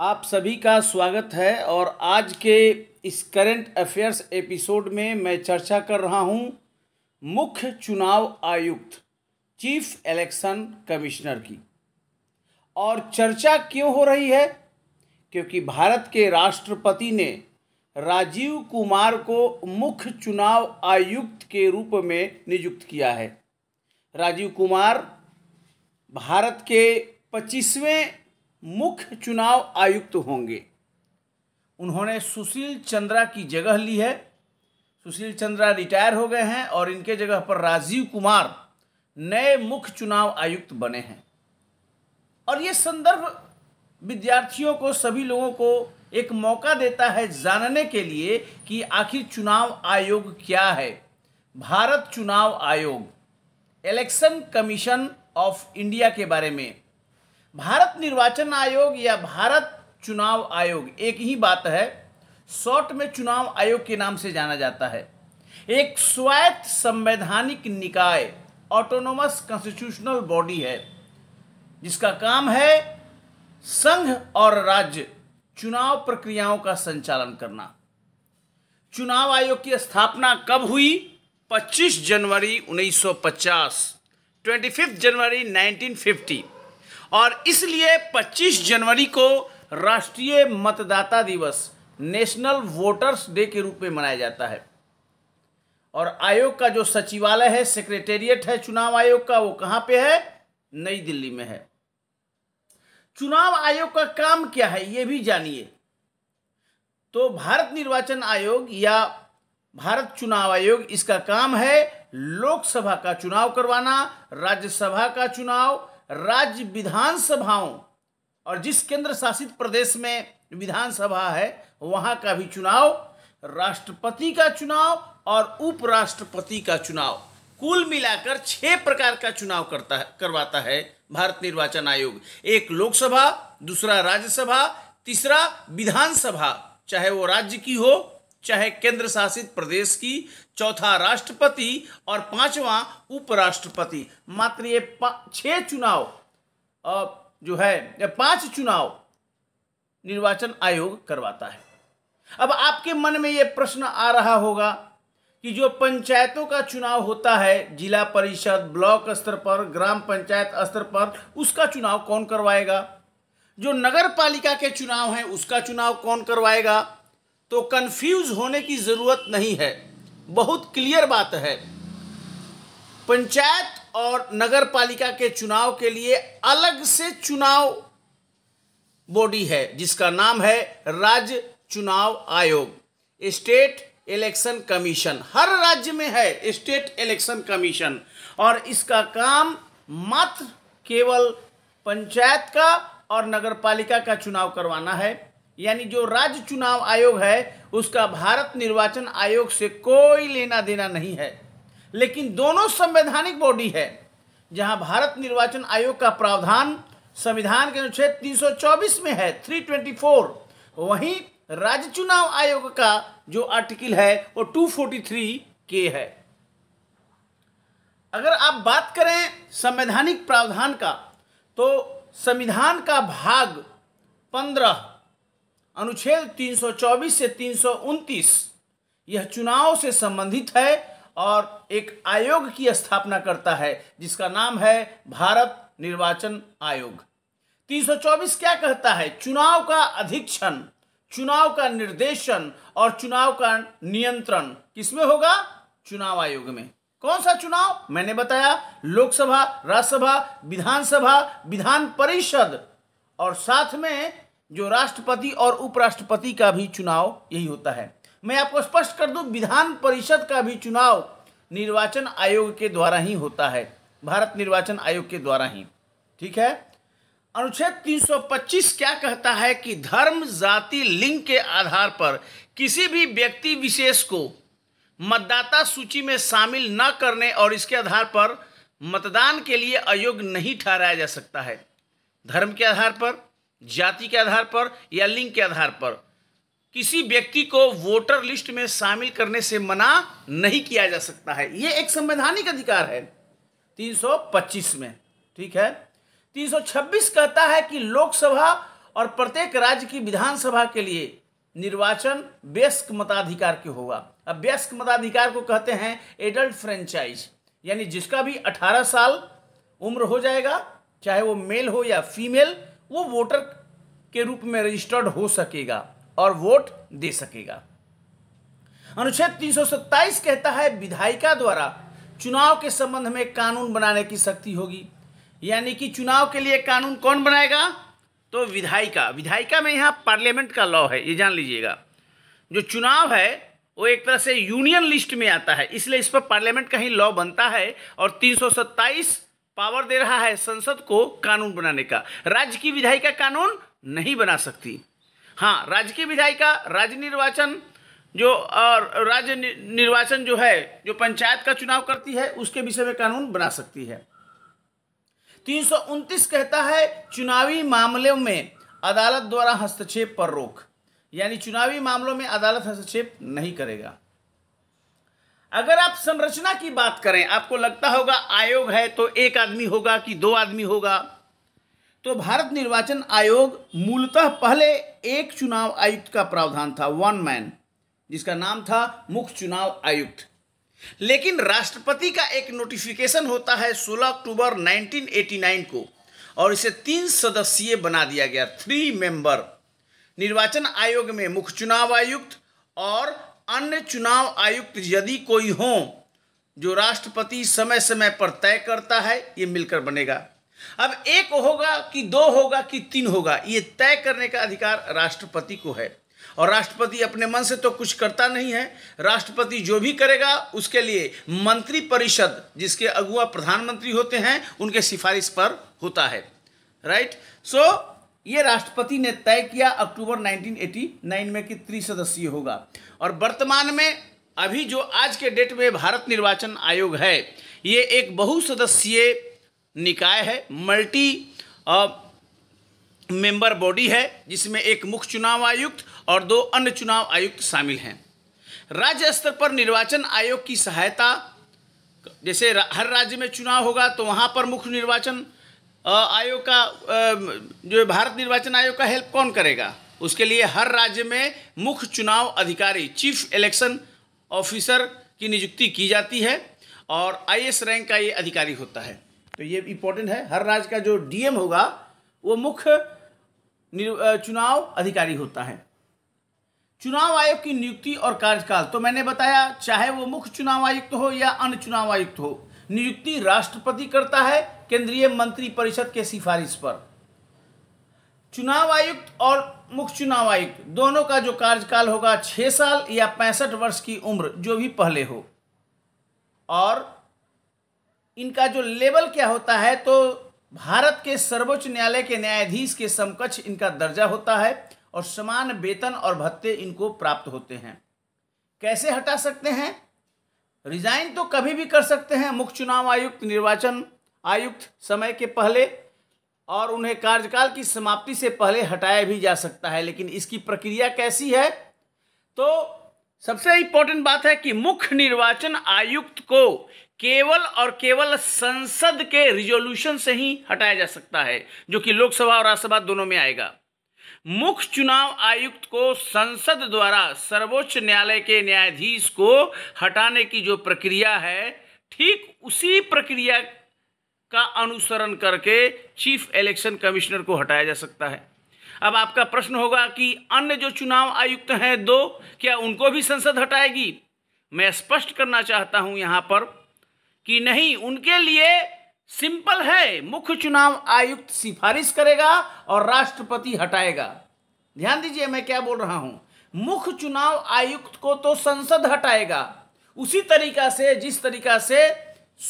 आप सभी का स्वागत है और आज के इस करंट अफेयर्स एपिसोड में मैं चर्चा कर रहा हूं मुख्य चुनाव आयुक्त चीफ इलेक्शन कमिश्नर की और चर्चा क्यों हो रही है क्योंकि भारत के राष्ट्रपति ने राजीव कुमार को मुख्य चुनाव आयुक्त के रूप में नियुक्त किया है राजीव कुमार भारत के पच्चीसवें मुख्य चुनाव आयुक्त होंगे उन्होंने सुशील चंद्रा की जगह ली है सुशील चंद्रा रिटायर हो गए हैं और इनके जगह पर राजीव कुमार नए मुख्य चुनाव आयुक्त बने हैं और ये संदर्भ विद्यार्थियों को सभी लोगों को एक मौका देता है जानने के लिए कि आखिर चुनाव आयोग क्या है भारत चुनाव आयोग इलेक्शन कमीशन ऑफ इंडिया के बारे में भारत निर्वाचन आयोग या भारत चुनाव आयोग एक ही बात है शॉर्ट में चुनाव आयोग के नाम से जाना जाता है एक स्वायत्त संवैधानिक निकाय ऑटोनोमस कॉन्स्टिट्यूशनल बॉडी है जिसका काम है संघ और राज्य चुनाव प्रक्रियाओं का संचालन करना चुनाव आयोग की स्थापना कब हुई 25 जनवरी 1950 25 जनवरी 1950 और इसलिए 25 जनवरी को राष्ट्रीय मतदाता दिवस नेशनल वोटर्स डे के रूप में मनाया जाता है और आयोग का जो सचिवालय है सेक्रेटेरिएट है चुनाव आयोग का वो कहां पे है नई दिल्ली में है चुनाव आयोग का काम क्या है ये भी जानिए तो भारत निर्वाचन आयोग या भारत चुनाव आयोग इसका काम है लोकसभा का चुनाव करवाना राज्यसभा का चुनाव राज्य विधानसभाओं और जिस केंद्र शासित प्रदेश में विधानसभा है वहाँ का भी चुनाव राष्ट्रपति का चुनाव और उपराष्ट्रपति का चुनाव कुल मिलाकर छह प्रकार का चुनाव करता है करवाता है भारत निर्वाचन आयोग एक लोकसभा दूसरा राज्यसभा तीसरा विधानसभा चाहे वो राज्य की हो चाहे केंद्र शासित प्रदेश की चौथा राष्ट्रपति और पांचवा उपराष्ट्रपति मात्र ये छह चुनाव जो है पांच चुनाव निर्वाचन आयोग करवाता है अब आपके मन में ये प्रश्न आ रहा होगा कि जो पंचायतों का चुनाव होता है जिला परिषद ब्लॉक स्तर पर ग्राम पंचायत स्तर पर उसका चुनाव कौन करवाएगा जो नगर पालिका के चुनाव हैं उसका चुनाव कौन करवाएगा तो कंफ्यूज होने की ज़रूरत नहीं है बहुत क्लियर बात है पंचायत और नगर पालिका के चुनाव के लिए अलग से चुनाव बॉडी है जिसका नाम है राज्य चुनाव आयोग स्टेट इलेक्शन कमीशन हर राज्य में है स्टेट इलेक्शन कमीशन और इसका काम मात्र केवल पंचायत का और नगर पालिका का चुनाव करवाना है यानी जो राज्य चुनाव आयोग है उसका भारत निर्वाचन आयोग से कोई लेना देना नहीं है लेकिन दोनों संवैधानिक बॉडी है जहां भारत निर्वाचन आयोग का प्रावधान संविधान के अनुच्छेद 324 में है 324 वहीं राज्य चुनाव आयोग का जो आर्टिकल है वो 243 के है अगर आप बात करें संवैधानिक प्रावधान का तो संविधान का भाग पंद्रह अनुच्छेद 324 से 329 यह चुनाव से संबंधित है और एक आयोग की स्थापना करता है जिसका नाम है भारत निर्वाचन आयोग 324 क्या कहता है चुनाव का अधीक्षण चुनाव का निर्देशन और चुनाव का नियंत्रण किसमें होगा चुनाव आयोग में कौन सा चुनाव मैंने बताया लोकसभा राज्यसभा विधानसभा विधान परिषद और साथ में जो राष्ट्रपति और उपराष्ट्रपति का भी चुनाव यही होता है मैं आपको स्पष्ट कर दूं विधान परिषद का भी चुनाव निर्वाचन आयोग के द्वारा ही होता है भारत निर्वाचन आयोग के द्वारा ही ठीक है अनुच्छेद 325 क्या कहता है कि धर्म जाति लिंग के आधार पर किसी भी व्यक्ति विशेष को मतदाता सूची में शामिल न करने और इसके आधार पर मतदान के लिए अयोग्य नहीं ठहराया जा सकता है धर्म के आधार पर जाति के आधार पर या लिंग के आधार पर किसी व्यक्ति को वोटर लिस्ट में शामिल करने से मना नहीं किया जा सकता है यह एक संवैधानिक अधिकार है 325 में ठीक है 326 कहता है कि लोकसभा और प्रत्येक राज्य की विधानसभा के लिए निर्वाचन व्यस्क मताधिकार के होगा अब व्यस्क मताधिकार को कहते हैं एडल्ट फ्रेंचाइज यानी जिसका भी 18 साल उम्र हो जाएगा चाहे वो मेल हो या फीमेल वो वोटर के रूप में रजिस्टर्ड हो सकेगा और वोट दे सकेगा अनुच्छेद 327 कहता है विधायिका द्वारा चुनाव के संबंध में कानून बनाने की शक्ति होगी यानी कि चुनाव के लिए कानून कौन बनाएगा तो विधायिका विधायिका में यहाँ पार्लियामेंट का लॉ है ये जान लीजिएगा जो चुनाव है वो एक तरह से यूनियन लिस्ट में आता है इसलिए इस पर पार्लियामेंट का ही लॉ बनता है और 327 पावर दे रहा है संसद को कानून बनाने का राज्य की विधायिका कानून नहीं बना सकती हाँ राज्य की विधायिका राज्य निर्वाचन जो राज्य निर्वाचन जो है जो पंचायत का चुनाव करती है उसके विषय में कानून बना सकती है तीन कहता है चुनावी मामलों में अदालत द्वारा हस्तक्षेप पर रोक यानी चुनावी मामलों में अदालत हस्तक्षेप नहीं करेगा अगर आप संरचना की बात करें आपको लगता होगा आयोग है तो एक आदमी होगा कि दो आदमी होगा तो भारत निर्वाचन आयोग मूलतः पहले एक चुनाव आयुक्त का प्रावधान था वन मैन जिसका नाम था मुख्य चुनाव आयुक्त लेकिन राष्ट्रपति का एक नोटिफिकेशन होता है 16 अक्टूबर 1989 को और इसे तीन सदस्यीय बना दिया गया थ्री मेंबर निर्वाचन आयोग में मुख्य चुनाव आयुक्त और अन्य चुनाव आयुक्त यदि कोई हो जो राष्ट्रपति समय समय पर तय करता है ये मिलकर बनेगा अब एक होगा कि दो होगा कि तीन होगा ये तय करने का अधिकार राष्ट्रपति को है और राष्ट्रपति अपने मन से तो कुछ करता नहीं है राष्ट्रपति जो भी करेगा उसके लिए मंत्री परिषद जिसके अगुआ प्रधानमंत्री होते हैं उनके सिफारिश पर होता है राइट सो so, ये राष्ट्रपति ने तय किया अक्टूबर 1989 में कि त्रिसदस्यीय होगा और वर्तमान में अभी जो आज के डेट में भारत निर्वाचन आयोग है ये एक बहुसदस्यीय निकाय है मल्टी मेंबर बॉडी है जिसमें एक मुख्य चुनाव आयुक्त और दो अन्य चुनाव आयुक्त शामिल हैं राज्य स्तर पर निर्वाचन आयोग की सहायता जैसे हर राज्य में चुनाव होगा तो वहाँ पर मुख्य निर्वाचन आयोग का जो भारत निर्वाचन आयोग का हेल्प कौन करेगा उसके लिए हर राज्य में मुख्य चुनाव अधिकारी चीफ इलेक्शन ऑफिसर की नियुक्ति की जाती है और आई रैंक का ये अधिकारी होता है तो ये इम्पोर्टेंट है हर राज्य का जो डीएम होगा वो मुख्य चुनाव अधिकारी होता है चुनाव आयोग की नियुक्ति और कार्यकाल तो मैंने बताया चाहे वो मुख्य चुनाव आयुक्त हो या अन्य चुनाव आयुक्त हो नियुक्ति राष्ट्रपति करता है केंद्रीय मंत्री परिषद के सिफारिश पर चुनाव आयुक्त और मुख्य चुनाव आयुक्त दोनों का जो कार्यकाल होगा छः साल या पैंसठ वर्ष की उम्र जो भी पहले हो और इनका जो लेवल क्या होता है तो भारत के सर्वोच्च न्यायालय के न्यायाधीश के समकक्ष इनका दर्जा होता है और समान वेतन और भत्ते इनको प्राप्त होते हैं कैसे हटा सकते हैं रिजाइन तो कभी भी कर सकते हैं मुख्य चुनाव आयुक्त निर्वाचन आयुक्त समय के पहले और उन्हें कार्यकाल की समाप्ति से पहले हटाया भी जा सकता है लेकिन इसकी प्रक्रिया कैसी है तो सबसे इम्पोर्टेंट बात है कि मुख्य निर्वाचन आयुक्त को केवल और केवल संसद के रिजोल्यूशन से ही हटाया जा सकता है जो कि लोकसभा और राज्यसभा दोनों में आएगा मुख्य चुनाव आयुक्त को संसद द्वारा सर्वोच्च न्यायालय के न्यायाधीश को हटाने की जो प्रक्रिया है ठीक उसी प्रक्रिया का अनुसरण करके चीफ इलेक्शन कमिश्नर को हटाया जा सकता है अब आपका प्रश्न होगा कि अन्य जो चुनाव आयुक्त हैं दो क्या उनको भी संसद हटाएगी मैं स्पष्ट करना चाहता हूं यहां पर कि नहीं उनके लिए सिंपल है मुख्य चुनाव आयुक्त सिफारिश करेगा और राष्ट्रपति हटाएगा ध्यान दीजिए मैं क्या बोल रहा हूं मुख्य चुनाव आयुक्त को तो संसद हटाएगा उसी तरीका से जिस तरीका से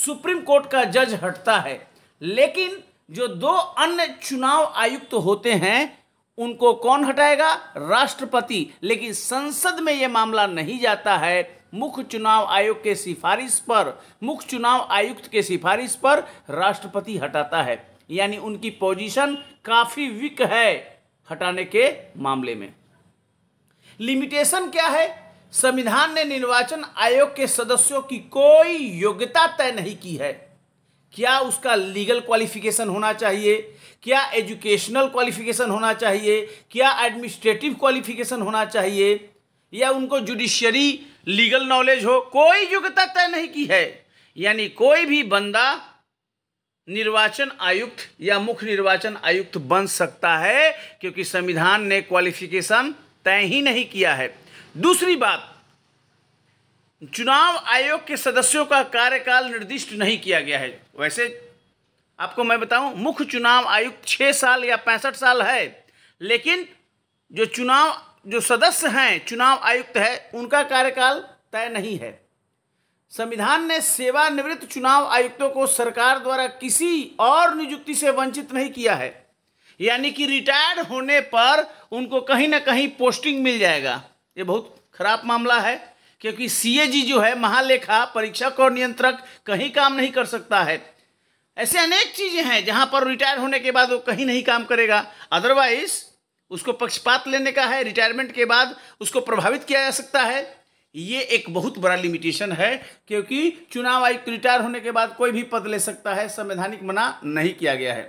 सुप्रीम कोर्ट का जज हटता है लेकिन जो दो अन्य चुनाव आयुक्त होते हैं उनको कौन हटाएगा राष्ट्रपति लेकिन संसद में यह मामला नहीं जाता है मुख्य चुनाव आयोग के सिफारिश पर मुख्य चुनाव आयुक्त के सिफारिश पर राष्ट्रपति हटाता है यानी उनकी पोजीशन काफ़ी वीक है हटाने के मामले में लिमिटेशन क्या है संविधान ने निर्वाचन आयोग के सदस्यों की कोई योग्यता तय नहीं की है क्या उसका लीगल क्वालिफिकेशन होना चाहिए क्या एजुकेशनल क्वालिफिकेशन होना चाहिए क्या एडमिनिस्ट्रेटिव क्वालिफिकेशन होना चाहिए या उनको जुडिशियरी लीगल नॉलेज हो कोई योग्यता तय नहीं की है यानी कोई भी बंदा निर्वाचन आयुक्त या मुख्य निर्वाचन आयुक्त बन सकता है क्योंकि संविधान ने क्वालिफिकेशन तय ही नहीं किया है दूसरी बात चुनाव आयोग के सदस्यों का कार्यकाल निर्दिष्ट नहीं किया गया है वैसे आपको मैं बताऊं मुख्य चुनाव आयुक्त छः साल या पैंसठ साल है लेकिन जो चुनाव जो सदस्य हैं चुनाव आयुक्त है उनका कार्यकाल तय नहीं है संविधान ने सेवानिवृत्त चुनाव आयुक्तों को सरकार द्वारा किसी और नियुक्ति से वंचित नहीं किया है यानी कि रिटायर्ड होने पर उनको कहीं ना कहीं पोस्टिंग मिल जाएगा ये बहुत खराब मामला है क्योंकि सीएजी जो है महालेखा परीक्षक और नियंत्रक कहीं काम नहीं कर सकता है ऐसे अनेक चीज़ें हैं जहां पर रिटायर होने के बाद वो कहीं नहीं काम करेगा अदरवाइज उसको पक्षपात लेने का है रिटायरमेंट के बाद उसको प्रभावित किया जा सकता है ये एक बहुत बड़ा लिमिटेशन है क्योंकि चुनाव आयुक्त रिटायर होने के बाद कोई भी पद ले सकता है संवैधानिक मना नहीं किया गया है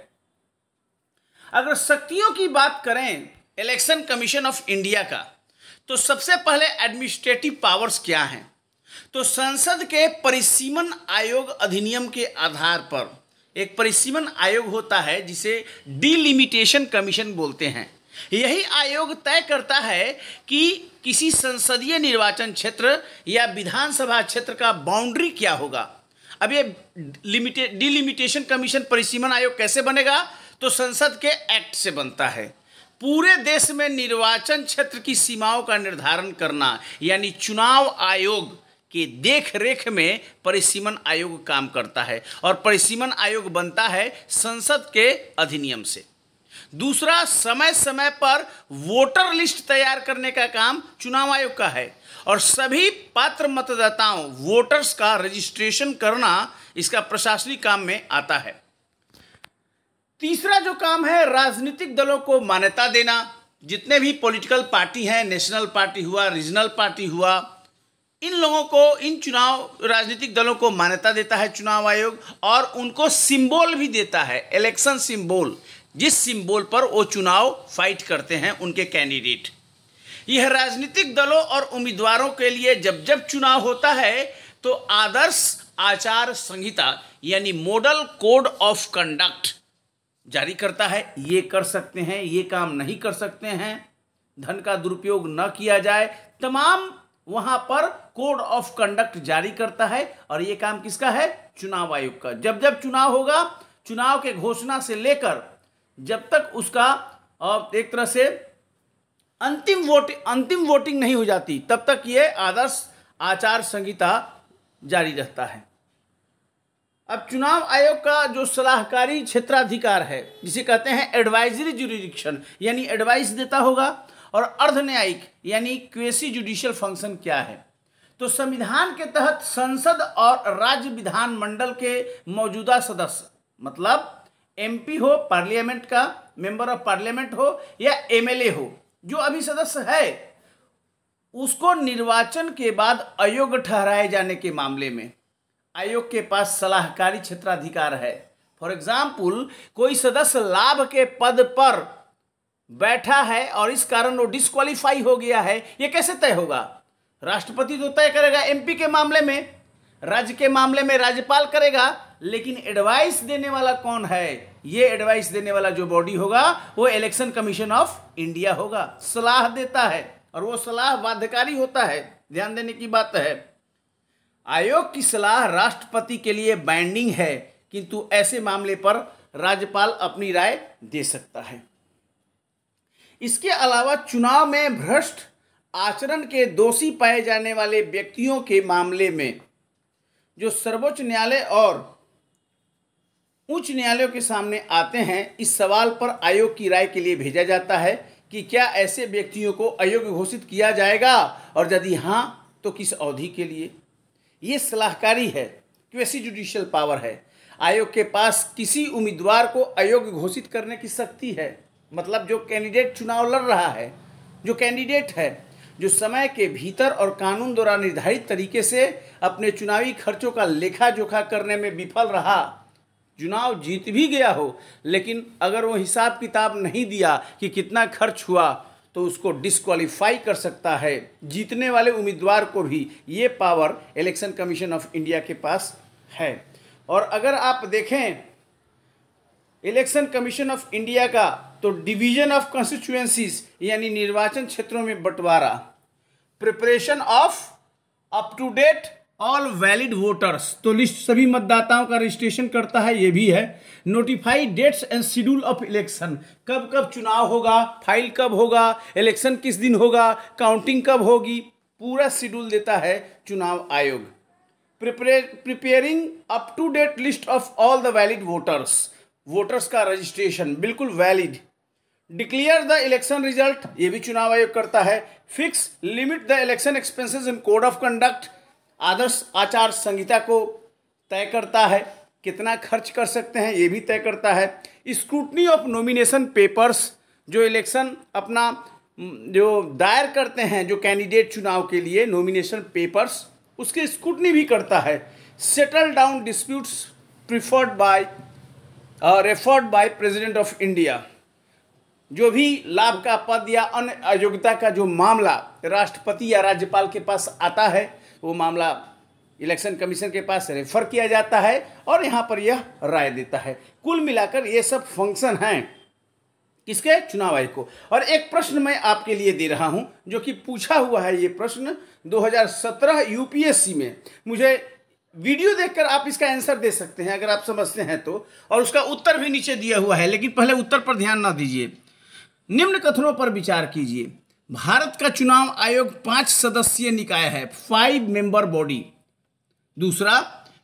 अगर शक्तियों की बात करें इलेक्शन कमीशन ऑफ इंडिया का तो सबसे पहले एडमिनिस्ट्रेटिव पावर्स क्या हैं तो संसद के परिसीमन आयोग अधिनियम के आधार पर एक परिसीमन आयोग होता है जिसे डिलिमिटेशन कमीशन बोलते हैं यही आयोग तय करता है कि किसी संसदीय निर्वाचन क्षेत्र या विधानसभा क्षेत्र का बाउंड्री क्या होगा अब ये लिमिटेड डिलिमिटेशन कमीशन परिसीमन आयोग कैसे बनेगा तो संसद के एक्ट से बनता है पूरे देश में निर्वाचन क्षेत्र की सीमाओं का निर्धारण करना यानी चुनाव आयोग की देख रेख में परिसीमन आयोग काम करता है और परिसीमन आयोग बनता है संसद के अधिनियम से दूसरा समय समय पर वोटर लिस्ट तैयार करने का काम चुनाव आयोग का है और सभी पात्र मतदाताओं वोटर्स का रजिस्ट्रेशन करना इसका प्रशासनिक काम में आता है तीसरा जो काम है राजनीतिक दलों को मान्यता देना जितने भी पॉलिटिकल पार्टी हैं नेशनल पार्टी हुआ रीजनल पार्टी हुआ इन लोगों को इन चुनाव राजनीतिक दलों को मान्यता देता है चुनाव आयोग और उनको सिंबल भी देता है इलेक्शन सिंबल जिस सिंबल पर वो चुनाव फाइट करते हैं उनके कैंडिडेट यह राजनीतिक दलों और उम्मीदवारों के लिए जब जब चुनाव होता है तो आदर्श आचार संहिता यानी मॉडल कोड ऑफ कंडक्ट जारी करता है ये कर सकते हैं ये काम नहीं कर सकते हैं धन का दुरुपयोग न किया जाए तमाम वहां पर कोड ऑफ कंडक्ट जारी करता है और ये काम किसका है चुनाव आयोग का जब जब चुनाव होगा चुनाव के घोषणा से लेकर जब तक उसका एक तरह से अंतिम वोट अंतिम वोटिंग नहीं हो जाती तब तक ये आदर्श आचार संहिता जारी रहता है अब चुनाव आयोग का जो सलाहकारी क्षेत्राधिकार है जिसे कहते हैं एडवाइजरी जुडिक्शन यानी एडवाइस देता होगा और अर्धन्यायिक यानी क्वेसी जुडिशियल फंक्शन क्या है तो संविधान के तहत संसद और राज्य विधानमंडल के मौजूदा सदस्य मतलब एमपी हो पार्लियामेंट का मेंबर ऑफ पार्लियामेंट हो या एमएलए हो जो अभी सदस्य है उसको निर्वाचन के बाद आयोग ठहराए जाने के मामले में आयोग के पास सलाहकारी क्षेत्राधिकार है फॉर एग्जाम्पल कोई सदस्य लाभ के पद पर बैठा है और इस कारण वो डिस्कालीफाई हो गया है ये कैसे तय होगा राष्ट्रपति तो तय करेगा एमपी के मामले में राज्य के मामले में राज्यपाल करेगा लेकिन एडवाइस देने वाला कौन है ये एडवाइस देने वाला जो बॉडी होगा वो इलेक्शन कमीशन ऑफ इंडिया होगा सलाह देता है और वो सलाह बाध्यकारी होता है ध्यान देने की बात है आयोग की सलाह राष्ट्रपति के लिए बाइंडिंग है किंतु ऐसे मामले पर राज्यपाल अपनी राय दे सकता है इसके अलावा चुनाव में भ्रष्ट आचरण के दोषी पाए जाने वाले व्यक्तियों के मामले में जो सर्वोच्च न्यायालय और उच्च न्यायालयों के सामने आते हैं इस सवाल पर आयोग की राय के लिए भेजा जाता है कि क्या ऐसे व्यक्तियों को अयोग्य घोषित किया जाएगा और यदि हाँ तो किस अवधि के लिए ये सलाहकारी है क्वेसी जुडिशियल पावर है आयोग के पास किसी उम्मीदवार को अयोग्य घोषित करने की शक्ति है मतलब जो कैंडिडेट चुनाव लड़ रहा है जो कैंडिडेट है जो समय के भीतर और कानून द्वारा निर्धारित तरीके से अपने चुनावी खर्चों का लेखा जोखा करने में विफल रहा चुनाव जीत भी गया हो लेकिन अगर वो हिसाब किताब नहीं दिया कि कितना खर्च हुआ तो उसको डिसक्वालीफाई कर सकता है जीतने वाले उम्मीदवार को भी ये power Election Commission of India के पास है और अगर आप देखें इलेक्शन कमीशन ऑफ इंडिया का तो डिवीजन ऑफ कॉन्स्टिट्यूएंसीज यानी निर्वाचन क्षेत्रों में बंटवारा preparation of up to date all valid voters तो लिस्ट सभी मतदाताओं का रजिस्ट्रेशन करता है ये भी है notify dates and schedule of election कब कब चुनाव होगा फाइल कब होगा इलेक्शन किस दिन होगा काउंटिंग कब होगी पूरा शेड्यूल देता है चुनाव आयोग preparing up to date list of all the valid voters voters का रजिस्ट्रेशन बिल्कुल valid declare the election result ये भी चुनाव आयोग करता है fix limit the election expenses in code of conduct आदर्श आचार संहिता को तय करता है कितना खर्च कर सकते हैं ये भी तय करता है स्क्रूटनी ऑफ नॉमिनेशन पेपर्स जो इलेक्शन अपना जो दायर करते हैं जो कैंडिडेट चुनाव के लिए नॉमिनेशन पेपर्स उसके स्क्रूटनी भी करता है settle down disputes preferred by referred by President of India जो भी लाभ का पद या अन्य अयोग्यता का जो मामला राष्ट्रपति या राज्यपाल के पास आता है वो मामला इलेक्शन कमीशन के पास रेफर किया जाता है और यहाँ पर यह राय देता है कुल मिलाकर ये सब फंक्शन हैं किसके चुनाव आयोग को और एक प्रश्न मैं आपके लिए दे रहा हूँ जो कि पूछा हुआ है ये प्रश्न 2017 यूपीएससी में मुझे वीडियो देखकर आप इसका आंसर दे सकते हैं अगर आप समझते हैं तो और उसका उत्तर भी नीचे दिया हुआ है लेकिन पहले उत्तर पर ध्यान ना दीजिए निम्न कथनों पर विचार कीजिए भारत का चुनाव आयोग पांच सदस्यीय निकाय है फाइव मेंबर बॉडी दूसरा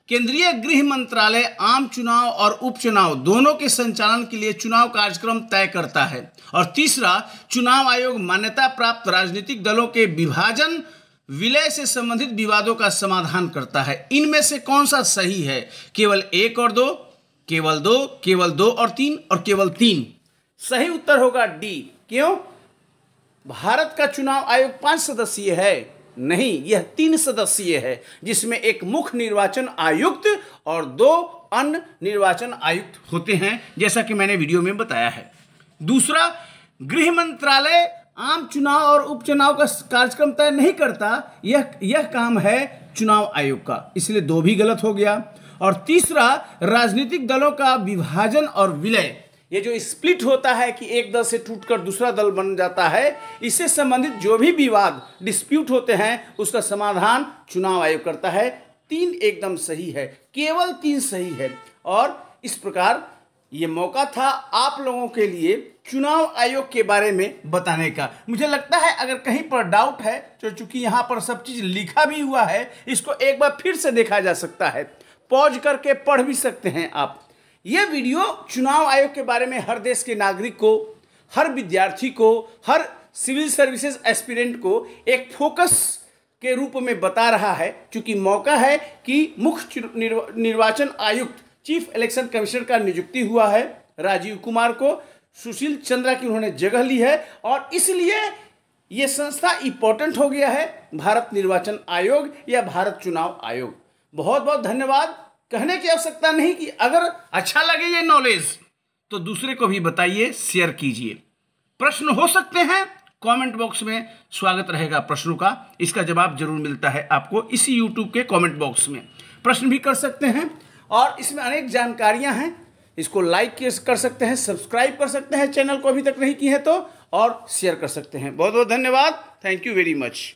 केंद्रीय गृह मंत्रालय आम चुनाव और उपचुनाव दोनों के संचालन के लिए चुनाव कार्यक्रम तय करता है और तीसरा चुनाव आयोग मान्यता प्राप्त राजनीतिक दलों के विभाजन विलय से संबंधित विवादों का समाधान करता है इनमें से कौन सा सही है केवल एक और दो केवल दो केवल दो और तीन और केवल तीन सही उत्तर होगा डी क्यों भारत का चुनाव आयोग पांच सदस्यीय है नहीं यह तीन सदस्यीय है जिसमें एक मुख्य निर्वाचन आयुक्त और दो अन्य निर्वाचन आयुक्त होते हैं जैसा कि मैंने वीडियो में बताया है दूसरा गृह मंत्रालय आम चुनाव और उपचुनाव का कार्यक्रम तय नहीं करता यह यह काम है चुनाव आयोग का इसलिए दो भी गलत हो गया और तीसरा राजनीतिक दलों का विभाजन और विलय ये जो स्प्लिट होता है कि एक दल से टूटकर दूसरा दल बन जाता है इससे संबंधित जो भी विवाद डिस्प्यूट होते हैं उसका समाधान चुनाव आयोग करता है तीन एकदम सही है केवल तीन सही है और इस प्रकार ये मौका था आप लोगों के लिए चुनाव आयोग के बारे में बताने का मुझे लगता है अगर कहीं पर डाउट है तो चूंकि यहाँ पर सब चीज़ लिखा भी हुआ है इसको एक बार फिर से देखा जा सकता है पॉज करके पढ़ भी सकते हैं आप ये वीडियो चुनाव आयोग के बारे में हर देश के नागरिक को हर विद्यार्थी को हर सिविल सर्विसेज एस्पिरेंट को एक फोकस के रूप में बता रहा है क्योंकि मौका है कि मुख्य निर्वाचन आयुक्त चीफ इलेक्शन कमिश्नर का नियुक्ति हुआ है राजीव कुमार को सुशील चंद्रा की उन्होंने जगह ली है और इसलिए ये संस्था इम्पोर्टेंट हो गया है भारत निर्वाचन आयोग या भारत चुनाव आयोग बहुत बहुत धन्यवाद कहने की आवश्यकता नहीं कि अगर अच्छा लगे ये नॉलेज तो दूसरे को भी बताइए शेयर कीजिए प्रश्न हो सकते हैं कमेंट बॉक्स में स्वागत रहेगा प्रश्नों का इसका जवाब जरूर मिलता है आपको इसी यूट्यूब के कमेंट बॉक्स में प्रश्न भी कर सकते हैं और इसमें अनेक जानकारियां हैं इसको लाइक कर सकते हैं सब्सक्राइब कर सकते हैं चैनल को अभी तक नहीं की है तो और शेयर कर सकते हैं बहुत बहुत धन्यवाद थैंक यू वेरी मच